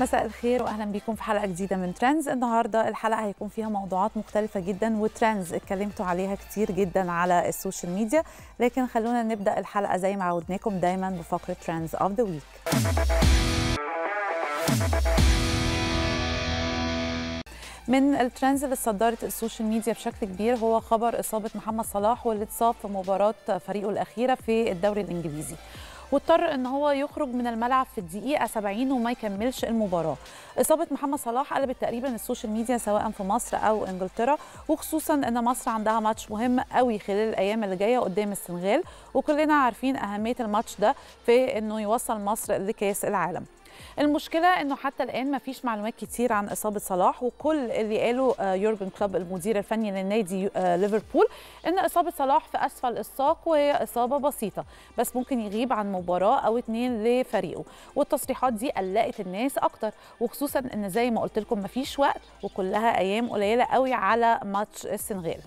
مساء الخير واهلا بيكم في حلقه جديده من ترندز النهارده الحلقه هيكون فيها موضوعات مختلفه جدا وترندز اتكلمتوا عليها كتير جدا على السوشيال ميديا لكن خلونا نبدا الحلقه زي ما عودناكم دايما بفقره ترندز اوف ذا ويك من الترندز اللي صدرت السوشيال ميديا بشكل كبير هو خبر اصابه محمد صلاح واللي اتصاب في مباراه فريقه الاخيره في الدوري الانجليزي واضطر ان هو يخرج من الملعب في الدقيقه 70 وما يكملش المباراه اصابه محمد صلاح قلبت تقريبا السوشيال ميديا سواء في مصر او انجلترا وخصوصا ان مصر عندها ماتش مهم قوي خلال الايام اللي جايه قدام السنغال وكلنا عارفين اهميه الماتش ده في انه يوصل مصر لكاس العالم المشكله انه حتى الان ما فيش معلومات كتير عن اصابه صلاح وكل اللي قاله آه، يورجن كلوب المدير الفني للنادي آه، ليفربول ان اصابه صلاح في اسفل الساق وهي اصابه بسيطه بس ممكن يغيب عن مباراه او اتنين لفريقه والتصريحات دي قلقت الناس اكتر وخصوصا ان زي ما قلت لكم ما فيش وقت وكلها ايام قليله قوي على ماتش السنغال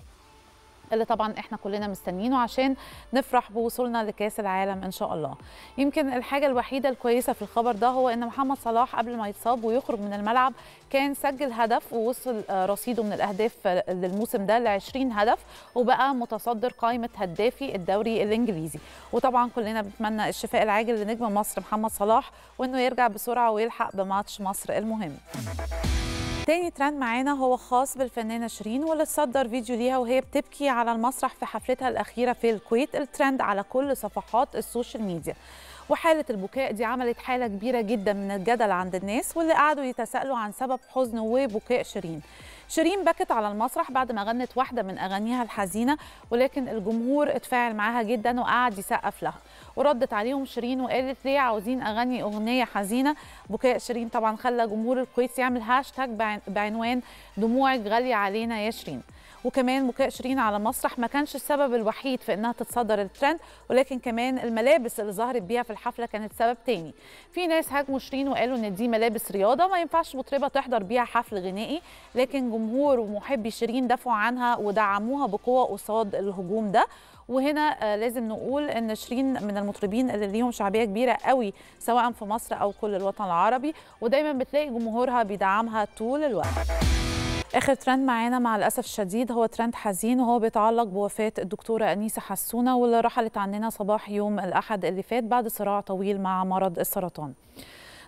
اللي طبعا احنا كلنا مستنيينه عشان نفرح بوصولنا لكاس العالم ان شاء الله يمكن الحاجه الوحيده الكويسه في الخبر ده هو ان محمد صلاح قبل ما يتصاب ويخرج من الملعب كان سجل هدف ووصل آه، رصيده من الاهداف آه، للموسم ده ل 20 هدف وبقى متصدر قائمه هدافي الدوري الانجليزي وطبعا كلنا بنتمنى الشفاء العاجل لنجم مصر محمد صلاح وانه يرجع بسرعه ويلحق بماتش مصر المهم تاني ترند معانا هو خاص بالفنانه شيرين واللي اتصدر فيديو ليها وهي بتبكي على المسرح في حفلتها الاخيره في الكويت الترند على كل صفحات السوشيال ميديا وحاله البكاء دي عملت حاله كبيره جدا من الجدل عند الناس واللي قعدوا يتساءلوا عن سبب حزن وبكاء شيرين شيرين بكت على المسرح بعد ما غنت واحدة من أغانيها الحزينة ولكن الجمهور اتفاعل معاها جدا وقعد يسقف لها وردت عليهم شيرين وقالت ليه عاوزين أغني أغنية حزينة بكاء شيرين طبعا خلى جمهور الكويت يعمل هاشتاج بعنوان دموعك غالية علينا يا شيرين وكمان بكاء شيرين على المسرح ما كانش السبب الوحيد في انها تتصدر الترند ولكن كمان الملابس اللي ظهرت بيها في الحفله كانت سبب تاني في ناس هاجموا شيرين وقالوا ان دي ملابس رياضه ما ينفعش مطربه تحضر بيها حفل غنائي لكن جمهور ومحبي شيرين دافعوا عنها ودعموها بقوه قصاد الهجوم ده وهنا آه، لازم نقول ان شيرين من المطربين اللي ليهم شعبيه كبيره قوي سواء في مصر او كل الوطن العربي ودايما بتلاقي جمهورها بيدعمها طول الوقت اخر ترند معانا مع الاسف الشديد هو ترند حزين وهو بيتعلق بوفاه الدكتوره انيسه حسونه واللي رحلت عننا صباح يوم الاحد اللي فات بعد صراع طويل مع مرض السرطان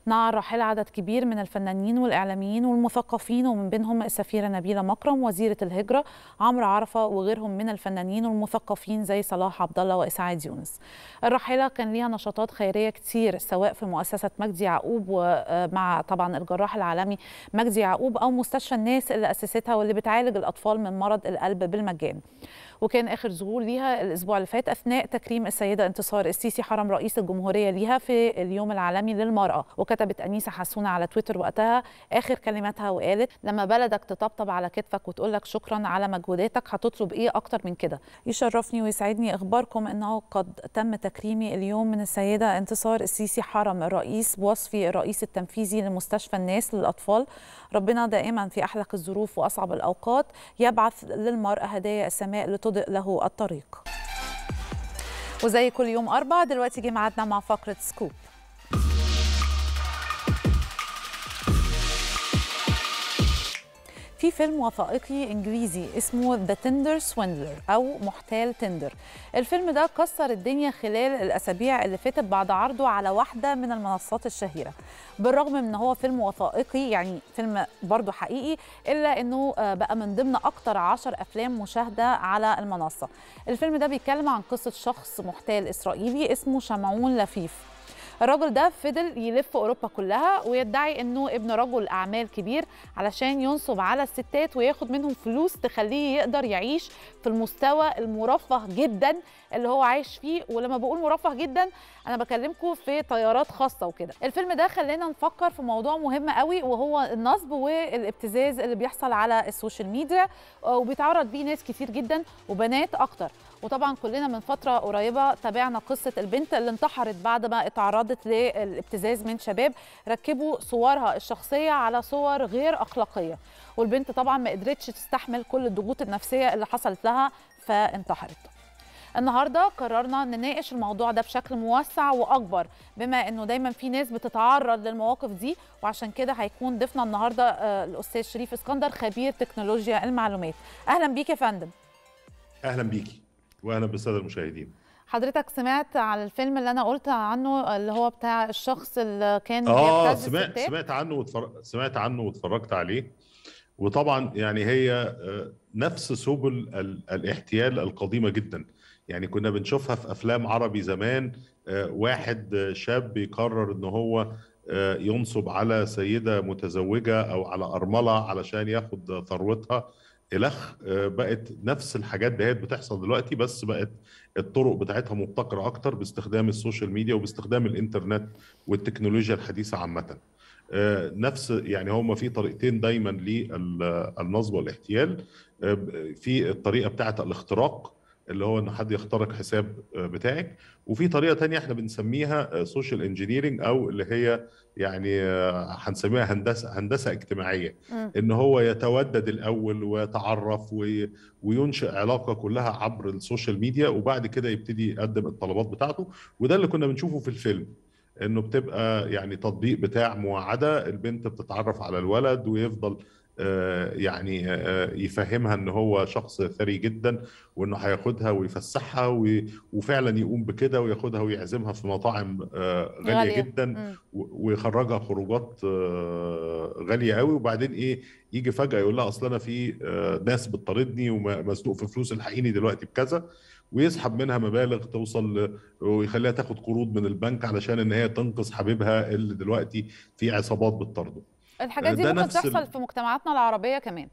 نعى الراحلة عدد كبير من الفنانين والإعلاميين والمثقفين ومن بينهم السفيرة نبيلة مكرم وزيرة الهجرة عمرو عرفة وغيرهم من الفنانين والمثقفين زي صلاح عبد الله وإسعاد يونس الراحلة كان ليها نشاطات خيرية كتير سواء في مؤسسة مجدي يعقوب ومع آه، طبعا الجراح العالمي مجدي يعقوب أو مستشفى الناس اللي أسستها واللي بتعالج الأطفال من مرض القلب بالمجان وكان اخر ظهور ليها الاسبوع اللي فات اثناء تكريم السيده انتصار السيسي حرم رئيس الجمهوريه ليها في اليوم العالمي للمراه وكتبت انيسه حسونه على تويتر وقتها اخر كلماتها وقالت لما بلدك تطبطب على كتفك وتقول لك شكرا على مجهوداتك هتطلب ايه اكتر من كده يشرفني ويسعدني اخباركم انه قد تم تكريمي اليوم من السيده انتصار السيسي حرم الرئيس بوصفي الرئيس التنفيذي لمستشفى الناس للاطفال ربنا دائما في احلك الظروف واصعب الاوقات يبعث للمراه هدايا السماء تضئ له الطريق وزي كل يوم أربع دلوقتي جه ميعادنا مع فقرة سكوب في فيلم وثائقي انجليزي اسمه ذا تندر سويندلر او محتال تندر الفيلم ده كسر الدنيا خلال الاسابيع اللي فاتت بعد عرضه على واحده من المنصات الشهيره بالرغم من ان هو فيلم وثائقي يعني فيلم برضه حقيقي الا انه آه، بقى من ضمن اكتر عشر افلام مشاهده على المنصه الفيلم ده بيتكلم عن قصه شخص محتال اسرائيلي اسمه شمعون لفيف الراجل ده فضل يلف اوروبا كلها ويدعي انه ابن رجل اعمال كبير علشان ينصب على الستات وياخد منهم فلوس تخليه يقدر يعيش في المستوى المرفه جدا اللي هو عايش فيه ولما بقول مرفه جدا انا بكلمكم في طيارات خاصه وكده الفيلم ده خلينا نفكر في موضوع مهم قوي وهو النصب والابتزاز اللي بيحصل على السوشيال ميديا وبيتعرض بيه ناس كتير جدا وبنات اكتر وطبعا كلنا من فتره قريبه تابعنا قصه البنت اللي انتحرت بعد ما اتعرضت للابتزاز من شباب ركبوا صورها الشخصيه على صور غير اخلاقيه والبنت طبعا ما قدرتش تستحمل كل الضغوط النفسيه اللي حصلت لها فانتحرت النهارده قررنا نناقش الموضوع ده بشكل موسع واكبر بما انه دايما في ناس بتتعرض للمواقف دي وعشان كده هيكون ضيفنا النهارده آه، الاستاذ شريف اسكندر خبير تكنولوجيا المعلومات اهلا بيك يا فندم اهلا بيكي واهلا بالساده المشاهدين حضرتك سمعت على الفيلم اللي انا قلت عنه اللي هو بتاع الشخص اللي كان اه سمعت سمعت عنه واتفرج... سمعت عنه واتفرجت عليه وطبعا يعني هي آه، نفس سبل الاحتيال القديمه جدا يعني كنا بنشوفها في افلام عربي زمان آه، واحد شاب يقرر ان هو آه، ينصب على سيده متزوجه او على ارمله علشان ياخد ثروتها الخ آه، بقت نفس الحاجات دهيت بتحصل دلوقتي بس بقت الطرق بتاعتها مبتكره اكتر باستخدام السوشيال ميديا وباستخدام الانترنت والتكنولوجيا الحديثه عامه آه، نفس يعني هما في طريقتين دايما للنصب والاحتيال آه، في الطريقه بتاعه الاختراق اللي هو ان حد يخترق حساب بتاعك وفي طريقه تانية احنا بنسميها سوشيال انجينيرنج او اللي هي يعني آه، هنسميها هندسه هندسه اجتماعيه م. ان هو يتودد الاول ويتعرف وينشئ علاقه كلها عبر السوشيال ميديا وبعد كده يبتدي يقدم الطلبات بتاعته وده اللي كنا بنشوفه في الفيلم انه بتبقى يعني تطبيق بتاع مواعده البنت بتتعرف على الولد ويفضل آه، يعني آه، آه، يفهمها ان هو شخص ثري جدا وانه هياخدها ويفسحها وفعلا يقوم بكده وياخدها ويعزمها في مطاعم غاليه, جدا ويخرجها خروجات غاليه قوي وبعدين ايه يجي فجاه يقول لها اصل انا في ناس بتطاردني ومزنوق في فلوس الحقيني دلوقتي بكذا ويسحب منها مبالغ توصل ويخليها تاخد قروض من البنك علشان ان هي تنقذ حبيبها اللي دلوقتي في عصابات بتطارده الحاجات دي ممكن تحصل ال... في مجتمعاتنا العربيه كمان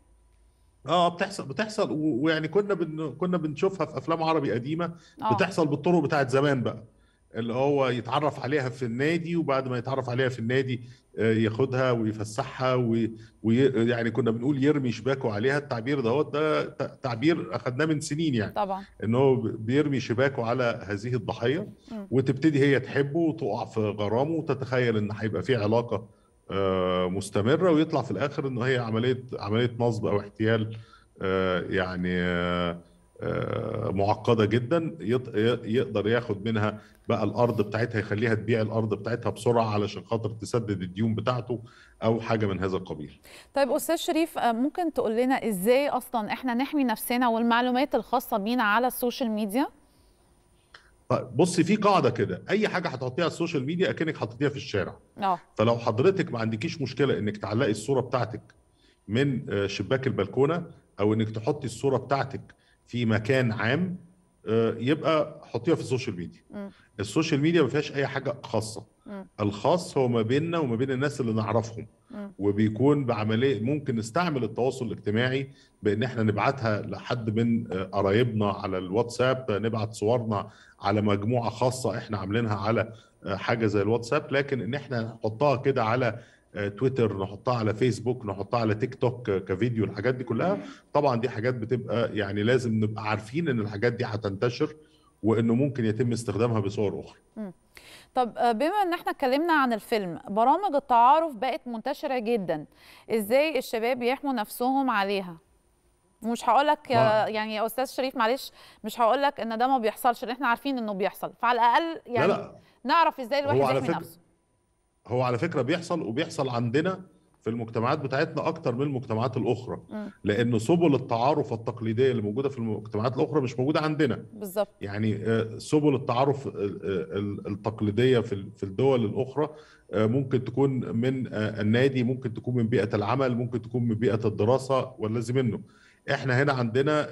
اه بتحصل بتحصل ويعني كنا بن... كنا بنشوفها في افلام عربي قديمه آه. بتحصل بالطرق بتاعت زمان بقى اللي هو يتعرف عليها في النادي وبعد ما يتعرف عليها في النادي آه، ياخدها ويفسحها ويعني وي... يعني كنا بنقول يرمي شباكه عليها التعبير ده ده تعبير اخدناه من سنين يعني طبعا ان هو بيرمي شباكه على هذه الضحيه م. وتبتدي هي تحبه وتقع في غرامه وتتخيل ان هيبقى في علاقه آه، مستمره ويطلع في الاخر ان هي عمليه عمليه نصب او احتيال آه، يعني آه، معقده جدا يقدر ياخد منها بقى الارض بتاعتها يخليها تبيع الارض بتاعتها بسرعه علشان خاطر تسدد الديون بتاعته او حاجه من هذا القبيل. طيب استاذ شريف ممكن تقول لنا ازاي اصلا احنا نحمي نفسنا والمعلومات الخاصه بينا على السوشيال ميديا؟ طيب، بص بصي في قاعده كده اي حاجه هتحطيها على السوشيال ميديا اكنك حطيتيها في الشارع أوه. فلو حضرتك ما عندكيش مشكله انك تعلقي الصوره بتاعتك من آه، شباك البلكونه او انك تحطي الصوره بتاعتك في مكان عام آه، يبقى حطيها في السوشيال ميديا م. السوشيال ميديا ما فيهاش اي حاجه خاصه م. الخاص هو ما بيننا وما بين الناس اللي نعرفهم م. وبيكون بعمليه ممكن نستعمل التواصل الاجتماعي بان احنا نبعتها لحد من آه، قرايبنا على الواتساب نبعت صورنا على مجموعه خاصه احنا عاملينها على آه، حاجه زي الواتساب لكن ان احنا نحطها كده على آه، تويتر نحطها على فيسبوك نحطها على تيك توك آه، كفيديو الحاجات دي كلها طبعا دي حاجات بتبقى يعني لازم نبقى عارفين ان الحاجات دي هتنتشر وانه ممكن يتم استخدامها بصور اخرى طب آه، بما ان احنا اتكلمنا عن الفيلم برامج التعارف بقت منتشره جدا ازاي الشباب يحموا نفسهم عليها مش هقول لك يعني يا استاذ شريف معلش مش هقول لك ان ده ما بيحصلش لان احنا عارفين انه بيحصل فعلى الاقل يعني لا لا. يعني نعرف ازاي الواحد يحمي نفسه هو على فكره بيحصل وبيحصل عندنا في المجتمعات بتاعتنا اكتر من المجتمعات الاخرى لان سبل التعارف التقليديه اللي موجوده في المجتمعات الاخرى مش موجوده عندنا بالظبط يعني آه، سبل التعارف آه، آه، التقليديه في الدول الاخرى ممكن تكون من النادي ممكن تكون من بيئه العمل ممكن تكون من بيئه الدراسه والذي منه احنا هنا عندنا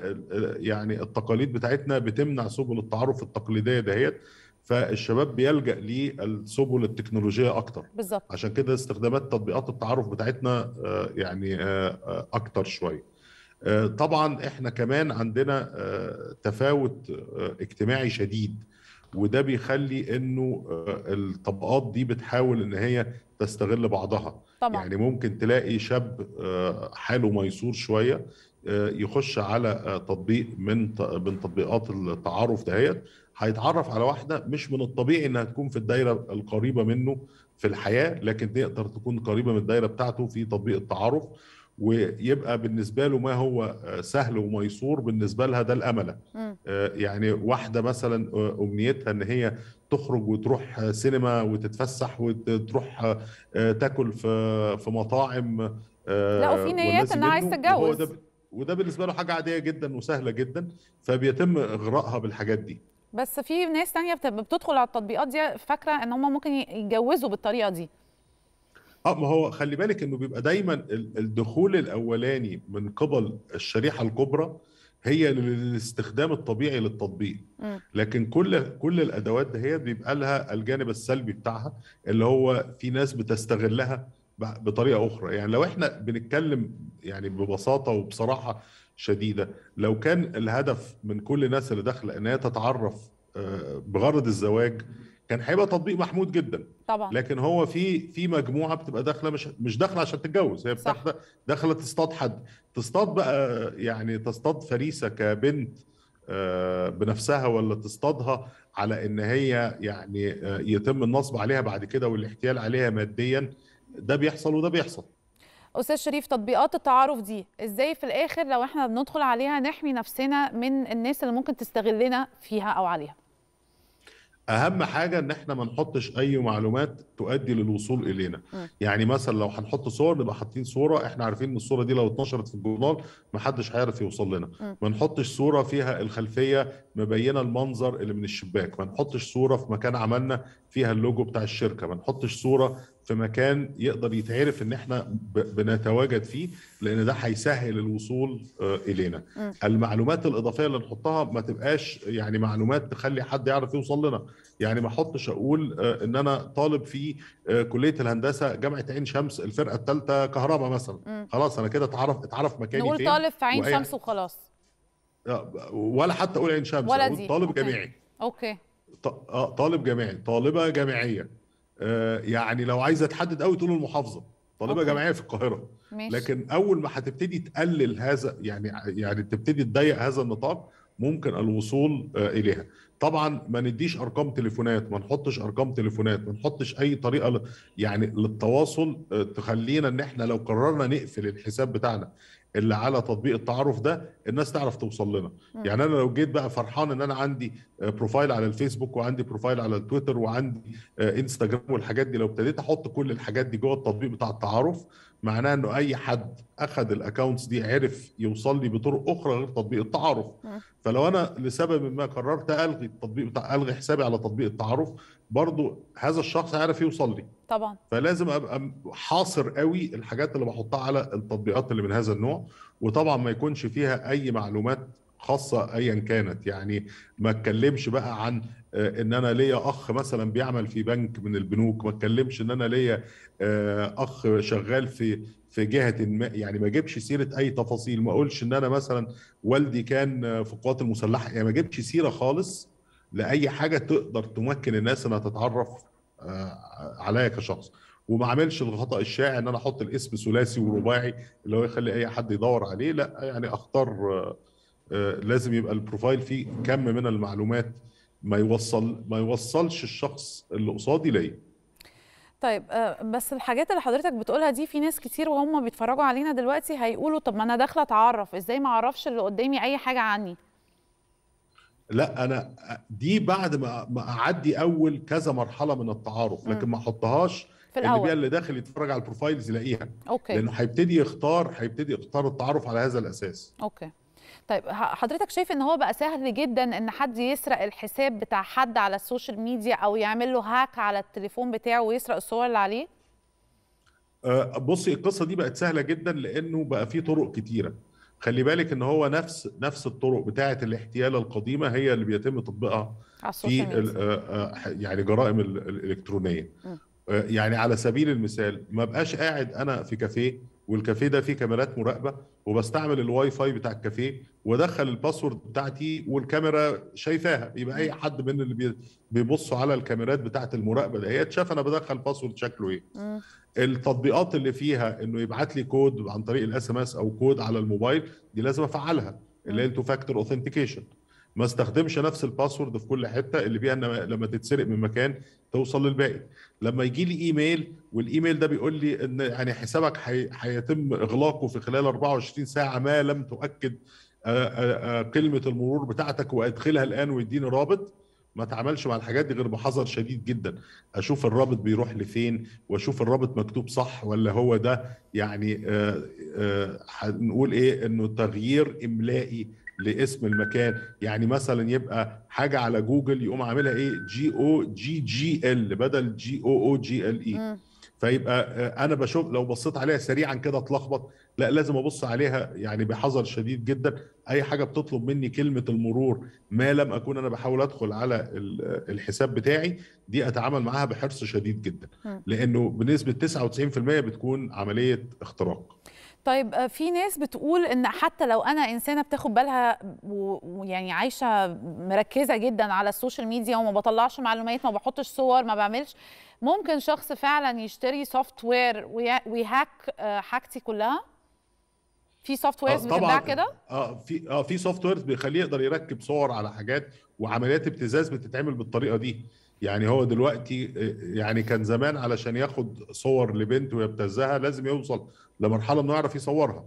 يعني التقاليد بتاعتنا بتمنع سبل التعارف التقليديه دهيت فالشباب بيلجا للسبل التكنولوجيه اكتر بالظبط عشان كده استخدامات تطبيقات التعارف بتاعتنا آه، يعني آه، آه، اكتر شويه طبعا احنا كمان عندنا تفاوت اجتماعي شديد وده بيخلي انه الطبقات دي بتحاول ان هي تستغل بعضها طبعا. يعني ممكن تلاقي شاب حاله ميسور شويه يخش على تطبيق من من تطبيقات التعارف دهيت هيتعرف على واحده مش من الطبيعي انها تكون في الدايره القريبه منه في الحياه لكن تقدر تكون قريبه من الدايره بتاعته في تطبيق التعارف ويبقى بالنسبه له ما هو آه، سهل وميسور بالنسبه لها ده الامله آه، يعني واحده مثلا آه، امنيتها ان هي تخرج وتروح سينما وتتفسح وتروح تاكل في في مطاعم لا وفي نيات انها عايز تتجوز وده بالنسبه له حاجه عاديه جدا وسهله جدا فبيتم اغراءها بالحاجات دي بس في ناس تانية بتدخل على التطبيقات دي فاكره ان هم ممكن يتجوزوا بالطريقه دي اه ما هو خلي بالك انه بيبقى دايما الدخول الاولاني من قبل الشريحه الكبرى هي للاستخدام الطبيعي للتطبيق لكن كل كل الادوات هي بيبقى لها الجانب السلبي بتاعها اللي هو في ناس بتستغلها بطريقه اخرى يعني لو احنا بنتكلم يعني ببساطه وبصراحه شديده لو كان الهدف من كل الناس اللي داخله ان هي تتعرف آه، بغرض الزواج كان هيبقى تطبيق محمود جدا طبعا لكن هو في في مجموعه بتبقى داخله مش مش داخله عشان تتجوز هي بتاخد داخله تصطاد حد تصطاد بقى يعني تصطاد فريسه كبنت آه، بنفسها ولا تصطادها على ان هي يعني آه، يتم النصب عليها بعد كده والاحتيال عليها ماديا ده بيحصل وده بيحصل استاذ شريف تطبيقات التعارف دي ازاي في الاخر لو احنا بندخل عليها نحمي نفسنا من الناس اللي ممكن تستغلنا فيها او عليها اهم حاجه ان احنا ما نحطش اي معلومات تؤدي للوصول الينا م. يعني مثلا لو هنحط صور نبقى حاطين صوره احنا عارفين ان الصوره دي لو اتنشرت في الجورنال ما حدش هيعرف يوصل لنا ما نحطش صوره فيها الخلفيه مبينه المنظر اللي من الشباك ما نحطش صوره في مكان عملنا فيها اللوجو بتاع الشركه ما نحطش صوره في مكان يقدر يتعرف ان احنا بنتواجد فيه لان ده هيسهل الوصول آه، الينا المعلومات الاضافيه اللي نحطها ما تبقاش يعني معلومات تخلي حد يعرف يوصل لنا يعني ما احطش اقول آه، ان انا طالب في آه، كليه الهندسه جامعه عين شمس الفرقه الثالثه كهرباء مثلا خلاص انا كده اتعرف اتعرف مكاني نقول فين طالب في عين شمس وخلاص ولا حتى اقول عين شمس ولا دي. طالب أوكي. جامعي اوكي طالب جامعي طالبه جامعيه آه، يعني لو عايزه تحدد قوي تقول المحافظه طالبه جامعيه في القاهره ماشي. لكن اول ما هتبتدي تقلل هذا يعني يعني تبتدي تضيق هذا النطاق ممكن الوصول آه، اليها طبعا ما نديش ارقام تليفونات ما نحطش ارقام تليفونات ما نحطش اي طريقه يعني للتواصل آه، تخلينا ان احنا لو قررنا نقفل الحساب بتاعنا اللي على تطبيق التعارف ده الناس تعرف توصل لنا مم. يعني انا لو جيت بقى فرحان ان انا عندي بروفايل آه، على الفيسبوك وعندي بروفايل على التويتر وعندي انستجرام آه، والحاجات دي لو ابتديت احط كل الحاجات دي جوه التطبيق بتاع التعارف معناه انه اي حد اخذ الاكونتس دي عرف يوصل لي بطرق اخرى غير تطبيق التعارف فلو انا لسبب ما قررت الغي التطبيق بتاع الغي حسابي على تطبيق التعارف برضو هذا الشخص عارف يوصل لي طبعا فلازم ابقى حاصر قوي الحاجات اللي بحطها على التطبيقات اللي من هذا النوع وطبعا ما يكونش فيها اي معلومات خاصه ايا كانت يعني ما اتكلمش بقى عن آه، ان انا ليا اخ مثلا بيعمل في بنك من البنوك ما اتكلمش ان انا ليا آه، اخ شغال في في جهه ما يعني ما اجيبش سيره اي تفاصيل ما اقولش ان انا مثلا والدي كان آه، في القوات المسلحه يعني ما اجيبش سيره خالص لاي حاجه تقدر تمكن الناس انها تتعرف آه، عليا كشخص وما اعملش الخطا الشائع ان انا احط الاسم ثلاثي ورباعي اللي هو يخلي اي حد يدور عليه لا يعني اختار آه، آه، لازم يبقى البروفايل فيه كم من المعلومات ما يوصل ما يوصلش الشخص اللي قصادي ليا طيب بس الحاجات اللي حضرتك بتقولها دي في ناس كتير وهم بيتفرجوا علينا دلوقتي هيقولوا طب ما انا داخله اتعرف ازاي ما اعرفش اللي قدامي اي حاجه عني لا انا دي بعد ما اعدي اول كذا مرحله من التعارف لكن ما احطهاش في الاول اللي, اللي داخل يتفرج على البروفايلز يلاقيها اوكي لانه هيبتدي يختار هيبتدي يختار التعارف على هذا الاساس اوكي طيب حضرتك شايف ان هو بقى سهل جدا ان حد يسرق الحساب بتاع حد على السوشيال ميديا او يعمل له هاك على التليفون بتاعه ويسرق الصور اللي عليه؟ أه، بصي القصه دي بقت سهله جدا لانه بقى في طرق كتيره خلي بالك ان هو نفس نفس الطرق بتاعه الاحتيال القديمه هي اللي بيتم تطبيقها في آه، آه، يعني جرائم الالكترونيه آه، يعني على سبيل المثال ما بقاش قاعد انا في كافيه والكافيه ده فيه كاميرات مراقبه وبستعمل الواي فاي بتاع الكافيه وادخل الباسورد بتاعتي والكاميرا شايفاها يبقى اي حد من اللي بيبصوا على الكاميرات بتاعه المراقبه ده شاف انا بدخل باسورد شكله ايه آه. التطبيقات اللي فيها انه يبعت لي كود عن طريق الاس ام اس او كود على الموبايل دي لازم افعلها اللي هي آه. التو فاكتور اوثنتيكيشن ما استخدمش نفس الباسورد في كل حته اللي بيها لما تتسرق من مكان توصل للباقي لما يجي لي ايميل والايميل ده بيقول لي ان يعني حسابك هيتم اغلاقه في خلال 24 ساعه ما لم تؤكد كلمه المرور بتاعتك وادخلها الان ويديني رابط ما اتعاملش مع الحاجات دي غير بحذر شديد جدا اشوف الرابط بيروح لفين واشوف الرابط مكتوب صح ولا هو ده يعني هنقول ايه انه تغيير املائي لاسم المكان يعني مثلا يبقى حاجه على جوجل يقوم عاملها ايه جي او جي جي ال بدل جي او او جي ال اي فيبقى آه، انا بشوف لو بصيت عليها سريعا كده اتلخبط لا لازم ابص عليها يعني بحذر شديد جدا اي حاجه بتطلب مني كلمه المرور ما لم اكون انا بحاول ادخل على آه، الحساب بتاعي دي اتعامل معاها بحرص شديد جدا لانه بنسبه 99% بتكون عمليه اختراق طيب آه، في ناس بتقول ان حتى لو انا انسانه بتاخد بالها ويعني عايشه مركزه جدا على السوشيال ميديا وما بطلعش معلومات ما بحطش صور ما بعملش ممكن شخص فعلا يشتري سوفت وير ويهاك آه، حاجتي كلها في سوفت ويرز آه، بتتباع كده اه في اه في سوفت ويرز بيخليه يقدر يركب صور على حاجات وعمليات ابتزاز بتتعمل بالطريقه دي يعني هو دلوقتي يعني كان زمان علشان ياخد صور لبنت ويبتزها لازم يوصل لمرحله انه يعرف يصورها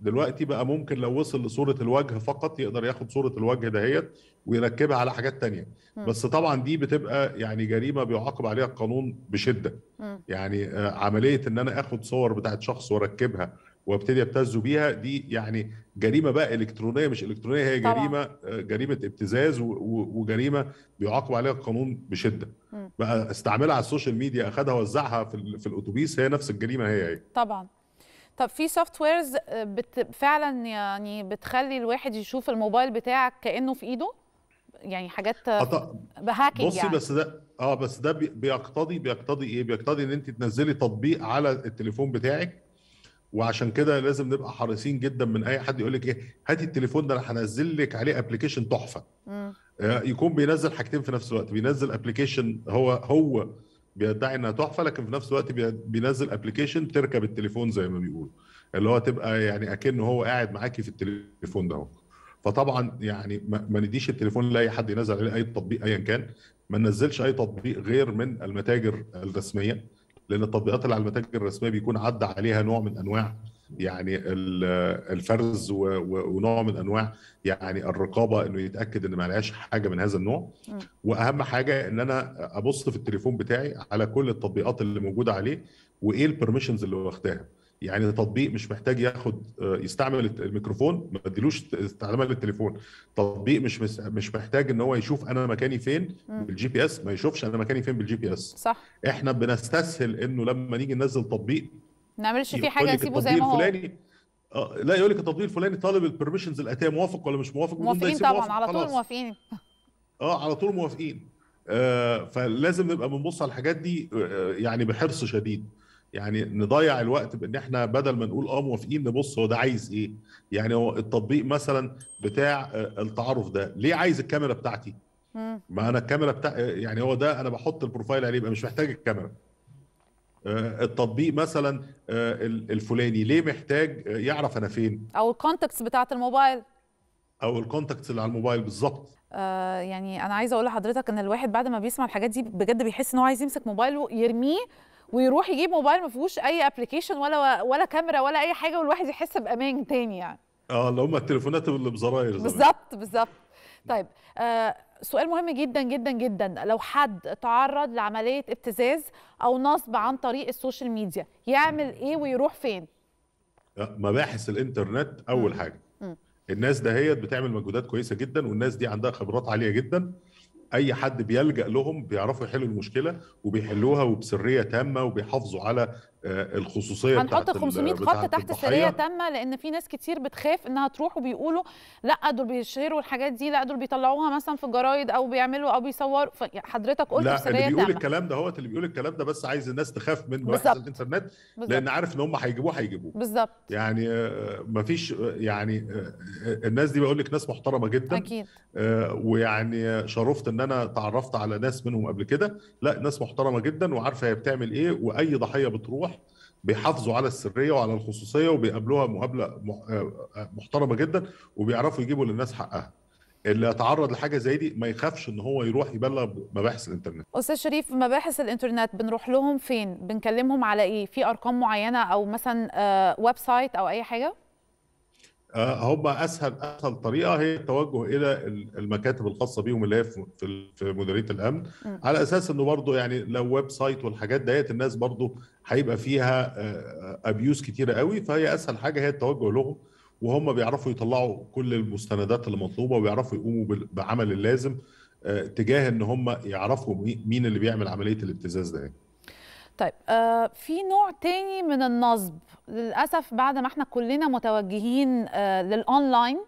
دلوقتي بقى ممكن لو وصل لصوره الوجه فقط يقدر ياخد صوره الوجه دهيت ويركبها على حاجات تانية بس طبعا دي بتبقى يعني جريمه بيعاقب عليها القانون بشده يعني آه، عمليه ان انا اخد صور بتاعت شخص واركبها وابتدي ابتزه بيها دي يعني جريمه بقى الكترونيه مش الكترونيه هي جريمه طبعا. جريمه آه، ابتزاز وجريمه بيعاقب عليها القانون بشده م. بقى استعملها على السوشيال ميديا اخدها وزعها في, في الاتوبيس هي نفس الجريمه هي هي طبعا طب في سوفت ويرز آه، بت... فعلا يعني بتخلي الواحد يشوف الموبايل بتاعك كانه في ايده يعني حاجات أط... آه، يعني بصي يعني. بس ده اه بس ده بيقتضي بيقتضي ايه بيقتضي ان انت تنزلي تطبيق على التليفون بتاعك وعشان كده لازم نبقى حريصين جدا من اي حد يقول لك ايه هاتي التليفون ده انا هنزل لك عليه ابلكيشن تحفه آه يكون بينزل حاجتين في نفس الوقت بينزل ابلكيشن هو هو بيدعي انها تحفه لكن في نفس الوقت بينزل ابلكيشن تركب التليفون زي ما بيقول اللي هو تبقى يعني اكنه هو قاعد معاكي في التليفون ده فطبعا يعني ما نديش التليفون لاي حد ينزل عليه اي تطبيق ايا كان ما ننزلش اي تطبيق غير من المتاجر الرسميه لان التطبيقات اللي على المتاجر الرسميه بيكون عدى عليها نوع من انواع يعني الفرز ونوع من انواع يعني الرقابه انه يتاكد ان ما لهاش حاجه من هذا النوع م. واهم حاجه ان انا ابص في التليفون بتاعي على كل التطبيقات اللي موجوده عليه وايه البرميشنز اللي واخداها يعني تطبيق مش محتاج ياخد يستعمل الميكروفون ما اديلوش استعمال التليفون تطبيق مش مش محتاج ان هو يشوف انا مكاني فين بالجي بي اس ما يشوفش انا مكاني فين بالجي بي اس صح احنا بنستسهل انه لما نيجي ننزل تطبيق نعملش فيه حاجه نسيبه زي ما هو الفلاني آه لا يقول لك التطبيق الفلاني طالب البرميشنز الاتيه موافق ولا مش موافق موافقين طبعا موافق على طول موافقين اه على طول موافقين آه فلازم نبقى بنبص على الحاجات دي آه يعني بحرص شديد يعني نضيع الوقت بان احنا بدل ما نقول اه موافقين نبص هو ده عايز ايه يعني هو التطبيق مثلا بتاع آه، التعارف ده ليه عايز الكاميرا بتاعتي ما انا الكاميرا بتاع آه، يعني هو ده انا بحط البروفايل عليه يبقى مش محتاج الكاميرا آه، التطبيق مثلا آه، الفلاني ليه محتاج آه، يعرف انا فين او الكونتاكتس بتاعه الموبايل او الكونتاكتس اللي على الموبايل بالظبط آه يعني انا عايزه اقول لحضرتك ان الواحد بعد ما بيسمع الحاجات دي بجد بيحس ان هو عايز يمسك موبايله يرميه ويروح يجيب موبايل ما فيهوش اي ابلكيشن ولا ولا كاميرا ولا اي حاجه والواحد يحس بامان تاني يعني اه اللي هم التليفونات اللي بزراير بالظبط بالظبط طيب آه سؤال مهم جدا جدا جدا لو حد تعرض لعمليه ابتزاز او نصب عن طريق السوشيال ميديا يعمل ايه ويروح فين آه، مباحث الانترنت اول حاجه الناس دهيت بتعمل مجهودات كويسه جدا والناس دي عندها خبرات عاليه جدا اي حد بيلجا لهم بيعرفوا يحلوا المشكله وبيحلوها وبسريه تامه وبيحافظوا على آه، الخصوصيه هنحط 500 خط تحت السريه تامه لان في ناس كتير بتخاف انها تروح وبيقولوا لا دول بيشهروا الحاجات دي لا دول بيطلعوها مثلا في الجرايد او بيعملوا او بيصوروا يعني حضرتك قلت لا اللي بيقول تامة. الكلام ده هو اللي بيقول الكلام ده بس عايز الناس تخاف منه بالزبط. على الانترنت بالزبط. لان عارف ان هم هيجيبوه هيجيبوه بالظبط يعني آه، ما فيش آه، يعني الناس دي بقول لك ناس محترمه جدا اكيد ويعني شرفت ان انا تعرفت على ناس منهم قبل كده لا ناس محترمه جدا وعارفه هي بتعمل ايه واي ضحيه بتروح بيحافظوا على السريه وعلى الخصوصيه وبيقابلوها مقابله آه، محترمه جدا وبيعرفوا يجيبوا للناس حقها اللي اتعرض لحاجه زي دي ما يخافش ان هو يروح يبلغ مباحث الانترنت استاذ شريف مباحث الانترنت بنروح لهم فين بنكلمهم على ايه في ارقام معينه او مثلا ويب آه، سايت او اي حاجه آه، هم اسهل اسهل طريقه هي التوجه الى المكاتب الخاصه بيهم اللي هي في في مديريه الامن على اساس انه برضه يعني لو ويب سايت والحاجات ديت الناس برضه هيبقى فيها ابيوز آه، كتيره قوي فهي اسهل حاجه هي التوجه لهم وهم بيعرفوا يطلعوا كل المستندات اللي مطلوبه وبيعرفوا يقوموا بعمل اللازم آه، تجاه ان هم يعرفوا مين اللي بيعمل عمليه الابتزاز ده يعني. طيب آه في نوع تاني من النصب للاسف بعد ما احنا كلنا متوجهين آه للاونلاين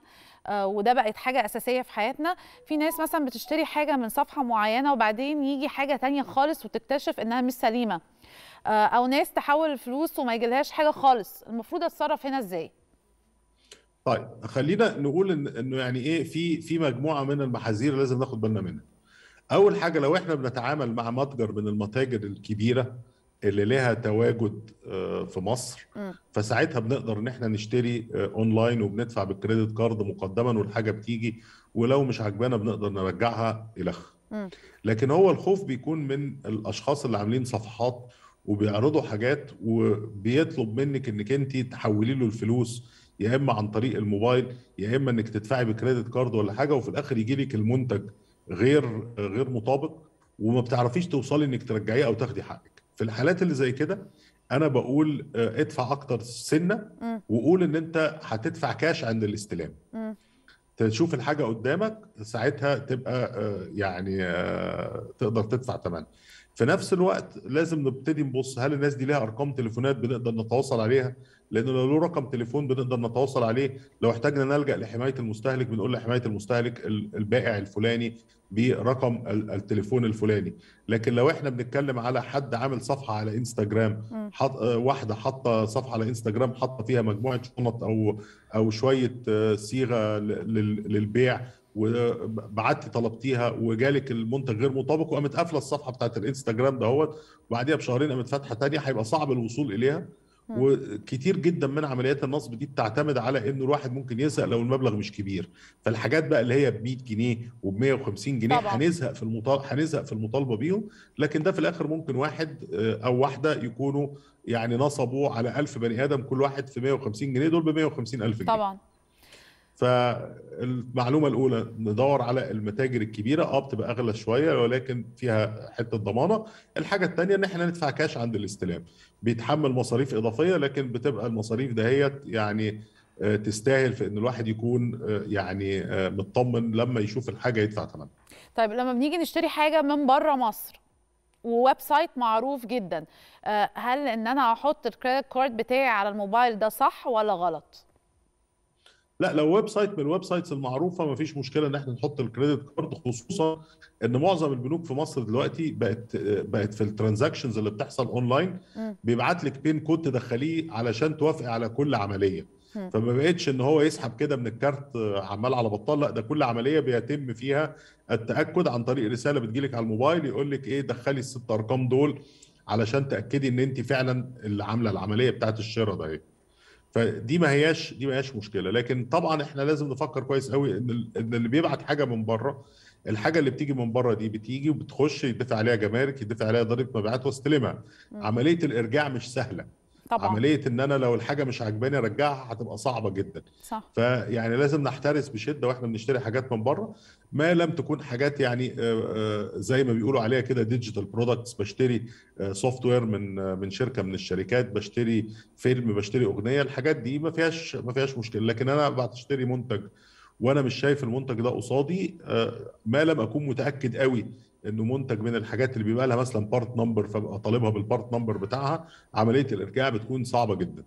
آه وده بقت حاجه اساسيه في حياتنا في ناس مثلا بتشتري حاجه من صفحه معينه وبعدين يجي حاجه تانية خالص وتكتشف انها مش سليمه آه او ناس تحول الفلوس وما يجيلهاش حاجه خالص المفروض اتصرف هنا ازاي طيب خلينا نقول إن انه يعني ايه في في مجموعه من المحاذير لازم ناخد بالنا منها اول حاجه لو احنا بنتعامل مع متجر من المتاجر الكبيره اللي لها تواجد آه، في مصر فساعتها بنقدر ان احنا نشتري اونلاين آه، وبندفع بالكريدت كارد مقدما والحاجه بتيجي ولو مش عجبانا بنقدر نرجعها الى لكن هو الخوف بيكون من الاشخاص اللي عاملين صفحات وبيعرضوا حاجات وبيطلب منك انك انت تحولي له الفلوس يا اما عن طريق الموبايل يا اما انك تدفعي بكريدت كارد ولا حاجه وفي الاخر يجي لك المنتج غير آه، غير مطابق وما بتعرفيش توصلي انك ترجعيه او تاخدي حقك في الحالات اللي زي كده انا بقول آه، ادفع اكتر سنه وقول ان انت هتدفع كاش عند الاستلام تشوف الحاجه قدامك ساعتها تبقى آه، يعني آه، تقدر تدفع ثمن في نفس الوقت لازم نبتدي نبص هل الناس دي ليها ارقام تليفونات بنقدر نتواصل عليها لانه لو له رقم تليفون بنقدر نتواصل عليه لو احتاجنا نلجا لحمايه المستهلك بنقول لحمايه المستهلك البائع الفلاني برقم التليفون الفلاني لكن لو احنا بنتكلم على حد عامل صفحه على انستجرام حط واحده حاطه صفحه على انستجرام حاطه فيها مجموعه شنط او او شويه آه، صيغه للبيع وبعتي طلبتيها وجالك المنتج غير مطابق وقامت قافله الصفحه بتاعت الانستجرام دهوت وبعديها بشهرين قامت فاتحه ثانيه هيبقى صعب الوصول اليها وكتير جدا من عمليات النصب دي بتعتمد على انه الواحد ممكن يزهق لو المبلغ مش كبير فالحاجات بقى اللي هي ب 100 جنيه وب 150 جنيه طبعا. هنزهق في المطالب هنزهق في المطالبه بيهم لكن ده في الاخر ممكن واحد آه، او واحده يكونوا يعني نصبوا على 1000 بني ادم كل واحد في 150 جنيه دول ب 150 الف جنيه طبعا فالمعلومه الاولى ندور على المتاجر الكبيره اه بتبقى اغلى شويه ولكن فيها حته ضمانه الحاجه الثانيه ان احنا ندفع كاش عند الاستلام بيتحمل مصاريف اضافيه لكن بتبقى المصاريف دهيت يعني آه، تستاهل في ان الواحد يكون آه، يعني آه، مطمن لما يشوف الحاجه يدفع ثمنها. طيب لما بنيجي نشتري حاجه من بره مصر وويب سايت معروف جدا هل ان انا احط الكريدت كارد بتاعي على الموبايل ده صح ولا غلط؟ لا لو ويب سايت من الويب سايتس المعروفه مفيش مشكله ان احنا نحط الكريدت كارد خصوصا ان معظم البنوك في مصر دلوقتي بقت بقت في الترانزاكشنز اللي بتحصل اونلاين بيبعت لك بين كود تدخليه علشان توافقي على كل عمليه فما بقتش ان هو يسحب كده من الكارت عمال على بطال لا ده كل عمليه بيتم فيها التاكد عن طريق رساله بتجيلك على الموبايل يقول لك ايه دخلي الست ارقام دول علشان تاكدي ان انت فعلا اللي عامله العمليه بتاعت الشراء ده ايه فدي ما هياش دي ما هياش مشكله لكن طبعا احنا لازم نفكر كويس قوي ان اللي بيبعت حاجه من بره الحاجه اللي بتيجي من بره دي بتيجي وبتخش يدفع عليها جمارك يدفع عليها ضريبه مبيعات واستلمها عمليه الارجاع مش سهله طبعا عمليه ان انا لو الحاجه مش عاجباني ارجعها هتبقى صعبه جدا صح فيعني لازم نحترس بشده واحنا بنشتري حاجات من بره ما لم تكون حاجات يعني آه، آه، زي ما بيقولوا عليها كده ديجيتال برودكتس بشتري سوفت آه، وير من من شركه من الشركات بشتري فيلم بشتري اغنيه الحاجات دي ما فيهاش ما فيهاش مشكله لكن انا اشتري منتج وانا مش شايف المنتج ده قصادي آه، ما لم اكون متاكد قوي انه منتج من الحاجات اللي بيبقى لها مثلا بارت نمبر فابقى طالبها بالبارت نمبر بتاعها عمليه الارجاع بتكون صعبه جدا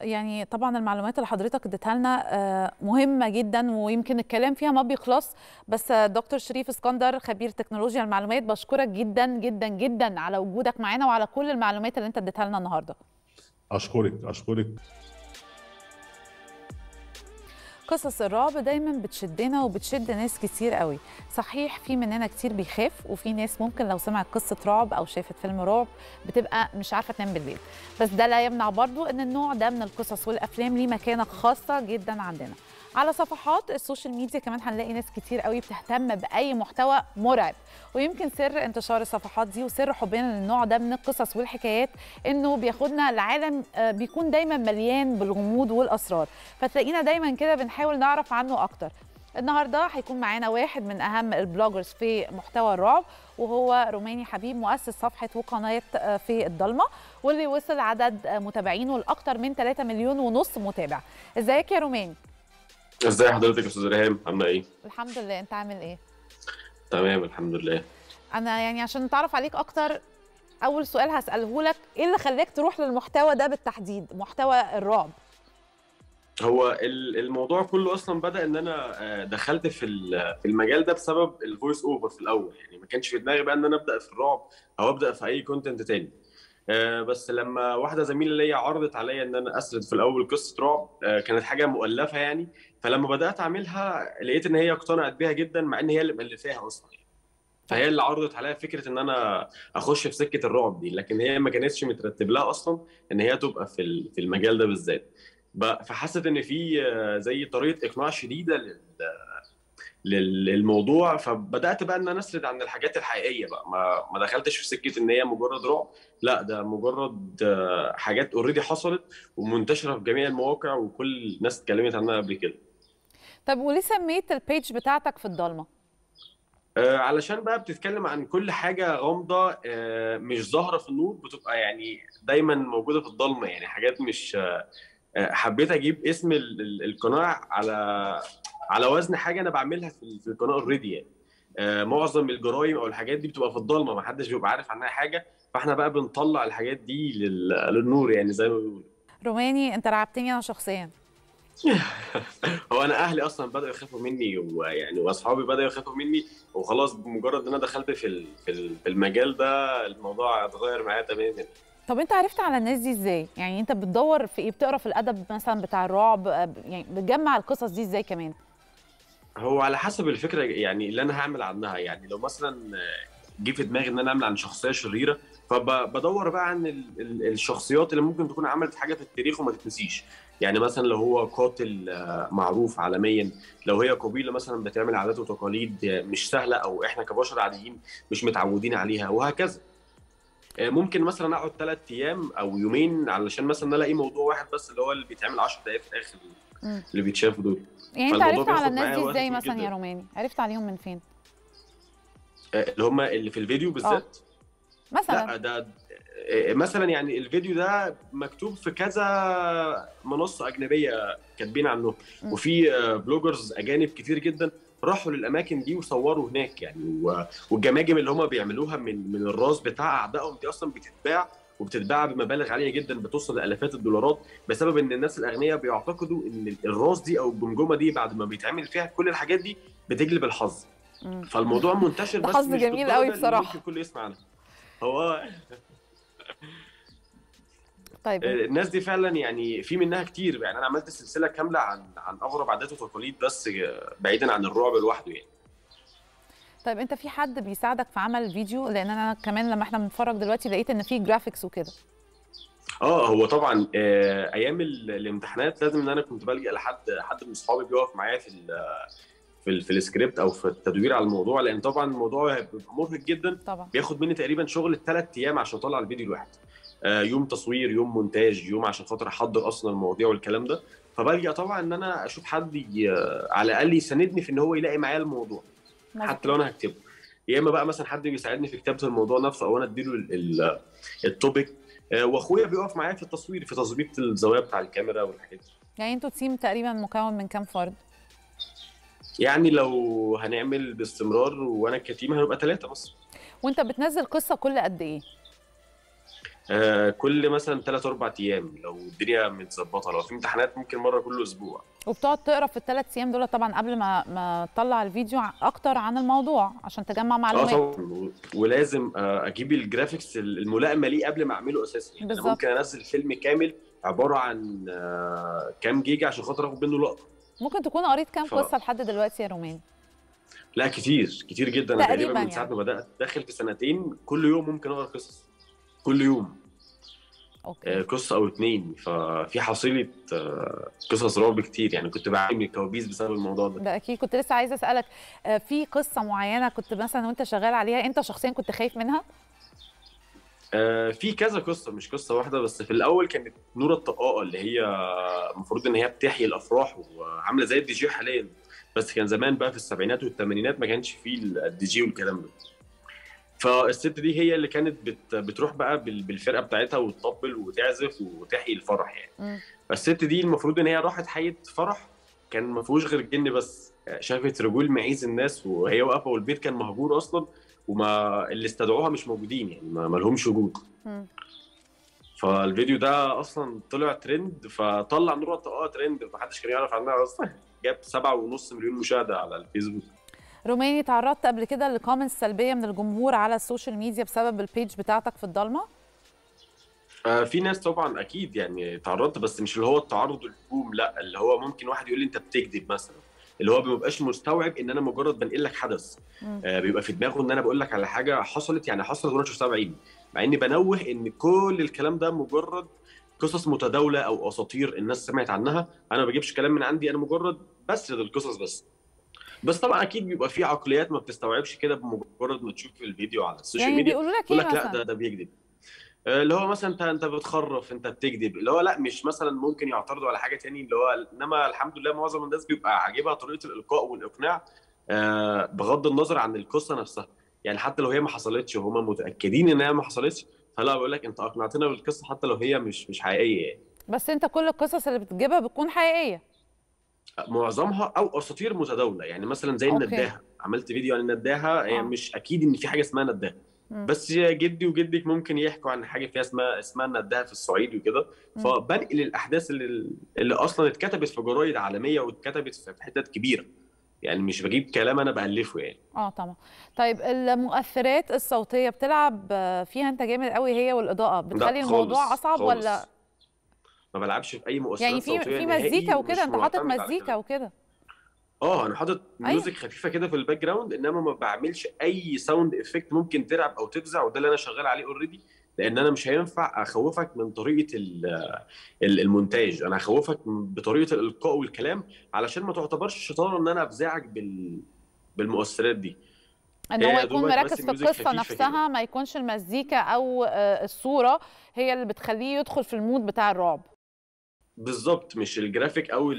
يعني طبعا المعلومات اللي حضرتك اديتها لنا آه، مهمه جدا ويمكن الكلام فيها ما بيخلص بس دكتور شريف اسكندر خبير تكنولوجيا المعلومات بشكرك جدا جدا جدا على وجودك معانا وعلى كل المعلومات اللي انت اديتها لنا النهارده اشكرك اشكرك قصص الرعب دايما بتشدنا وبتشد ناس كتير قوي صحيح في مننا كتير بيخاف وفي ناس ممكن لو سمعت قصه رعب او شافت فيلم رعب بتبقى مش عارفه تنام بالليل بس ده لا يمنع برضو ان النوع ده من القصص والافلام ليه مكانه خاصه جدا عندنا على صفحات السوشيال ميديا كمان هنلاقي ناس كتير قوي بتهتم باي محتوى مرعب ويمكن سر انتشار الصفحات دي وسر حبنا للنوع ده من القصص والحكايات انه بياخدنا لعالم آه، بيكون دايما مليان بالغموض والاسرار فتلاقينا دايما كده بنحاول نعرف عنه اكتر النهارده هيكون معانا واحد من اهم البلوجرز في محتوى الرعب وهو روماني حبيب مؤسس صفحه وقناه آه، في الضلمه واللي وصل عدد متابعينه لاكثر من 3 مليون ونص متابع ازيك يا روماني ازاي حضرتك يا استاذ ريهام عامله ايه الحمد لله انت عامل ايه تمام الحمد لله انا يعني عشان نتعرف عليك اكتر اول سؤال هساله لك ايه اللي خلاك تروح للمحتوى ده بالتحديد محتوى الرعب هو الموضوع كله اصلا بدا ان انا آه، دخلت في في المجال ده بسبب الفويس اوفر في الاول يعني ما كانش في دماغي بقى ان انا ابدا في الرعب او ابدا في اي كونتنت تاني آه، بس لما واحده زميله ليا عرضت عليا ان انا اسرد في الاول قصه رعب آه، كانت حاجه مؤلفه يعني فلما بدات اعملها لقيت ان هي اقتنعت بيها جدا مع ان هي اللي مالفاها اصلا فهي اللي عرضت عليا فكره ان انا اخش في سكه الرعب دي لكن هي ما كانتش مترتب لها اصلا ان هي تبقى في في المجال ده بالذات فحست ان في زي طريقه اقناع شديده للموضوع فبدات بقى ان انا اسرد عن الحاجات الحقيقيه بقى ما, ما دخلتش في سكه ان هي مجرد رعب لا ده مجرد حاجات اوريدي حصلت ومنتشره في جميع المواقع وكل الناس اتكلمت عنها قبل كده طب وليه سميت البيج بتاعتك في الضلمه آه، علشان بقى بتتكلم عن كل حاجة غامضة آه، مش ظاهرة في النور بتبقى يعني دايما موجودة في الضلمة يعني حاجات مش آه، حبيت أجيب اسم القناة على على وزن حاجة أنا بعملها في القناة اوريدي يعني معظم الجرايم أو الحاجات دي بتبقى في الضلمة ما حدش بيبقى عارف عنها حاجة فاحنا بقى بنطلع الحاجات دي للنور يعني زي ما بيقولوا روماني أنت رعبتني أنا شخصيا هو انا اهلي اصلا بداوا يخافوا مني ويعني واصحابي بداوا يخافوا مني وخلاص بمجرد ان انا دخلت في في المجال ده الموضوع اتغير معايا تماما طب انت عرفت على الناس دي ازاي؟ يعني انت بتدور في ايه؟ بتقرا في الادب مثلا بتاع الرعب آه، يعني بتجمع القصص دي ازاي كمان؟ هو على حسب الفكره يعني اللي انا هعمل عنها يعني لو مثلا جه في دماغي ان انا اعمل عن شخصيه شريره فبدور بقى عن الشخصيات اللي ممكن تكون عملت حاجه في التاريخ وما تتنسيش يعني مثلا لو هو قاتل آه، معروف عالميا لو هي قبيله مثلا بتعمل عادات وتقاليد مش سهله او احنا كبشر عاديين مش متعودين عليها وهكذا آه، ممكن مثلا اقعد ثلاث ايام او يومين علشان مثلا الاقي موضوع واحد بس اللي هو اللي بيتعمل 10 دقائق في اخر اللي بيتشافوا دول يعني انت عرفت على الناس دي ازاي مثلا يا روماني عرفت عليهم من فين آه، اللي هم اللي في الفيديو بالذات مثلا لا ده آه، مثلا يعني الفيديو ده مكتوب في كذا منصه اجنبيه كاتبين عنه وفي بلوجرز آه، اجانب كتير جدا راحوا للاماكن دي وصوروا هناك يعني والجماجم اللي هم بيعملوها من من الراس بتاع اعدائهم دي اصلا بتتباع وبتتباع بمبالغ عاليه جدا بتوصل لالافات الدولارات بسبب ان الناس الاغنياء بيعتقدوا ان الراس دي او الجمجمه دي بعد ما بيتعمل فيها كل الحاجات دي بتجلب الحظ فالموضوع منتشر بس حظ جميل قوي بصراحه ممكن الكل يسمع عنها هو طيب آه، الناس دي فعلا يعني في منها كتير يعني انا عملت سلسله كامله عن عن اغرب عادات وتقاليد بس آه، بعيدا عن الرعب لوحده يعني طيب انت في حد بيساعدك في عمل فيديو لان انا كمان لما احنا بنتفرج دلوقتي لقيت ان في جرافيكس وكده اه هو طبعا آه ايام الامتحانات لازم ان انا كنت بلجا لحد حد من اصحابي بيقف معايا في في, في السكريبت او في التدوير على الموضوع لان طبعا الموضوع بيبقى مرهق جدا طبعا. بياخد مني تقريبا شغل الثلاث ايام عشان اطلع الفيديو الواحد آه، يوم تصوير يوم مونتاج يوم عشان خاطر احضر اصلا المواضيع والكلام ده فبلجا طبعا ان انا اشوف حد على الاقل يساندني في ان هو يلاقي معايا الموضوع حتى لو انا هكتبه يا اما بقى مثلا حد بيساعدني في كتابه الموضوع نفسه او انا اديله التوبيك آه، واخويا بيقف معايا في التصوير في تظبيط الزوايا بتاع الكاميرا والحاجات دي يعني انتوا تيم تقريبا مكون من كام فرد؟ يعني لو هنعمل باستمرار وانا كتيم هنبقى ثلاثه بس وانت بتنزل قصه كل قد ايه؟ آه كل مثلا ثلاث اربع ايام لو الدنيا متظبطه لو في امتحانات ممكن مره كل اسبوع وبتقعد تقرا في الثلاث ايام دول طبعا قبل ما ما تطلع الفيديو اكتر عن الموضوع عشان تجمع آه، معلومات اه طبعا ولازم اجيب الجرافيكس الملائمه ليه قبل ما اعمله اساسا يعني انا ممكن انزل فيلم كامل عباره عن آه، كام جيجا عشان خاطر اخد منه لقطه ممكن تكون قريت كام ف... قصه لحد دلوقتي يا رومان لا كتير كتير جدا انا تقريبا من يعني. ساعه ما بدات داخل في سنتين كل يوم ممكن اقرا قصص كل يوم أوكي. آه، قصه او اتنين ففي حصيله آه، قصص رعب كتير يعني كنت بعاني من الكوابيس بسبب الموضوع ده ده اكيد كنت لسه عايزه اسالك آه، في قصه معينه كنت مثلا وانت شغال عليها انت شخصيا كنت خايف منها في كذا قصه مش قصه واحده بس في الاول كانت نوره الطقاقه اللي هي المفروض ان هي بتحيي الافراح وعامله زي الدي جي حاليا بس كان زمان بقى في السبعينات والثمانينات ما كانش فيه الدي جي والكلام ده فالست دي هي اللي كانت بت بتروح بقى بالفرقه بتاعتها وتطبل وتعزف وتحيي الفرح يعني فالست دي المفروض ان هي راحت حيت فرح كان ما فيهوش غير جن بس شافت رجول معيز الناس وهي واقفه والبيت كان مهجور اصلا وما اللي استدعوها مش موجودين يعني ما لهمش وجود فالفيديو ده اصلا طلع ترند فطلع نور اه ترند محدش كان يعرف عنها اصلا جاب 7.5 مليون مشاهده على الفيسبوك روماني تعرضت قبل كده لكومنتس سلبيه من الجمهور على السوشيال ميديا بسبب البيج بتاعتك في الضلمه آه، في ناس طبعا اكيد يعني تعرضت بس مش اللي هو التعرض الهجوم لا اللي هو ممكن واحد يقول لي انت بتكذب مثلا اللي هو بيبقاش مستوعب ان انا مجرد بنقل لك حدث آه بيبقى في دماغه ان انا بقول لك على حاجه حصلت يعني حصلت وانا شفتها بعيني مع اني بنوه ان كل الكلام ده مجرد قصص متداوله او اساطير الناس سمعت عنها انا ما بجيبش كلام من عندي انا مجرد بسرد القصص بس بس طبعا اكيد بيبقى في عقليات ما بتستوعبش كده بمجرد ما تشوف الفيديو على السوشيال يعني ميديا بيقولوا لك إيه لا ده ده بيكذب آه، اللي هو مثلا انت انت بتخرف انت بتكذب اللي هو لا مش مثلا ممكن يعترضوا على حاجه تاني اللي هو انما الحمد لله معظم الناس بيبقى عاجبها طريقه الالقاء والاقناع آه، بغض النظر عن القصه نفسها يعني حتى لو هي ما حصلتش وهم متاكدين انها ما حصلتش فلا بقول لك انت اقنعتنا بالقصه حتى لو هي مش مش حقيقيه يعني بس انت كل القصص اللي بتجيبها بتكون حقيقيه معظمها او اساطير متداوله يعني مثلا زي النداهه عملت فيديو عن النداهه يعني مش اكيد ان في حاجه اسمها نداهه بس جدي وجدك ممكن يحكوا عن حاجه فيها اسمها اسمها النداهه في الصعيد وكده فبنقل الاحداث اللي, اللي اصلا اتكتبت في جرايد عالميه واتكتبت في حتت كبيره يعني مش بجيب كلام انا بالفه يعني اه طبعا طيب المؤثرات الصوتيه بتلعب فيها انت جامد قوي هي والاضاءه بتخلي الموضوع اصعب خالص. ولا ما بلعبش في اي مؤثرات يعني في في مزيكا وكده انت حاطط مزيكا وكده اه انا حاطط ميوزك أيوه. خفيفه كده في الباك جراوند انما ما بعملش اي ساوند افكت ممكن ترعب او تفزع وده اللي انا شغال عليه اوريدي لان انا مش هينفع اخوفك من طريقه المونتاج انا هخوفك بطريقه الالقاء والكلام علشان ما تعتبرش شطاره ان انا افزعك بالمؤثرات دي ان هو يكون مركز في القصه نفسها كده. ما يكونش المزيكا او آه، الصوره هي اللي بتخليه يدخل في المود بتاع الرعب بالظبط مش الجرافيك او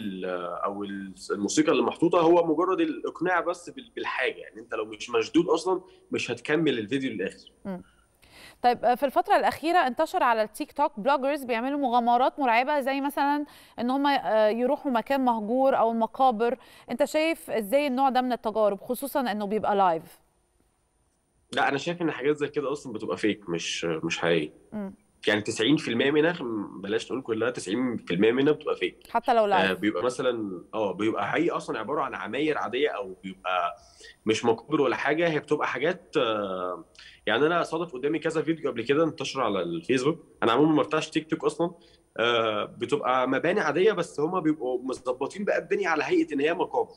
او الموسيقى اللي محطوطه هو مجرد الاقناع بس بالحاجه يعني انت لو مش مشدود اصلا مش هتكمل الفيديو للاخر طيب آه، في الفترة الأخيرة انتشر على التيك توك بلوجرز بيعملوا مغامرات مرعبة زي مثلا إن هم آه، يروحوا مكان مهجور أو المقابر، أنت شايف إزاي النوع ده من التجارب خصوصا إنه بيبقى لايف؟ لا أنا شايف إن حاجات زي كده أصلا بتبقى فيك مش مش حقيقي. يعني 90% منها بلاش نقول كلها 90% منها بتبقى فيك حتى لو لا آه بيبقى مثلا اه بيبقى حقيقي اصلا عباره عن عماير عاديه او بيبقى مش مقبول ولا حاجه هي بتبقى حاجات آه يعني انا صادف قدامي كذا فيديو قبل كده انتشر على الفيسبوك انا عموما ما بفتحش تيك توك اصلا آه بتبقى مباني عاديه بس هما بيبقوا مظبطين بقى الدنيا على هيئه ان هي مقابر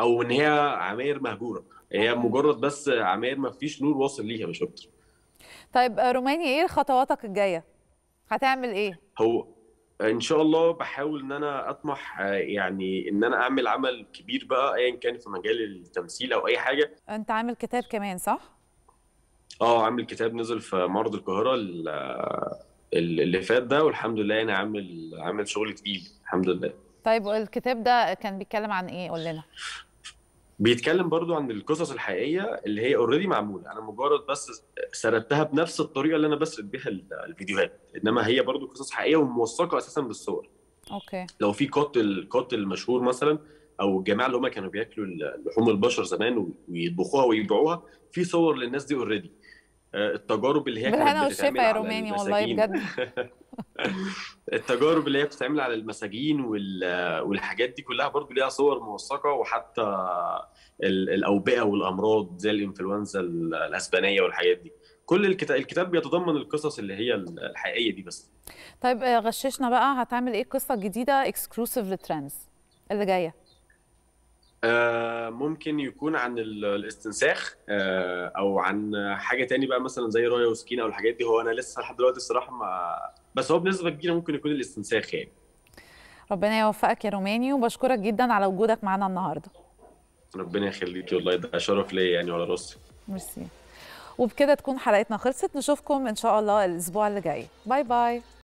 او ان هي عماير مهجوره يعني هي مجرد بس عماير ما فيش نور واصل ليها مش اكتر طيب آه، روماني ايه خطواتك الجايه هتعمل ايه هو ان شاء الله بحاول ان انا اطمح آه، يعني ان انا اعمل عمل كبير بقى ايا كان في مجال التمثيل او اي حاجه انت عامل كتاب كمان صح اه عامل كتاب نزل في معرض القاهره آه، اللي فات ده والحمد لله انا يعني عامل عامل شغل تقيل الحمد لله طيب الكتاب ده كان بيتكلم عن ايه قول لنا بيتكلم برضو عن القصص الحقيقيه اللي هي اوريدي معموله انا مجرد بس سردتها بنفس الطريقه اللي انا بسرد بيها الفيديوهات انما هي برضو قصص حقيقيه وموثقه اساسا بالصور اوكي لو في قاتل قاتل مشهور مثلا او الجماعه اللي هم كانوا بياكلوا لحوم البشر زمان ويطبخوها ويبيعوها في صور للناس دي اوريدي التجارب اللي هي كانت بتتعمل يا روماني والله بجد التجارب اللي هي بتتعمل على المساجين والحاجات دي كلها برضو ليها صور موثقه وحتى الاوبئه والامراض زي الانفلونزا الاسبانيه والحاجات دي كل الكتاب الكتاب بيتضمن القصص اللي هي الحقيقيه دي بس طيب آه، غششنا بقى هتعمل ايه قصه جديده اكسكلوسيف للترانز اللي جايه آه، ممكن يكون عن الاستنساخ آه، او عن حاجه تاني بقى مثلا زي رايه وسكينه او الحاجات دي هو انا لسه لحد دلوقتي الصراحه ما بس هو بنسبه كبيره ممكن يكون الاستنساخ يعني ربنا يوفقك يا روماني وبشكرك جدا على وجودك معانا النهارده ربنا يخليكي والله ده شرف ليا يعني وعلى راسي ميرسي وبكده تكون حلقتنا خلصت نشوفكم ان شاء الله الاسبوع اللي جاي باي باي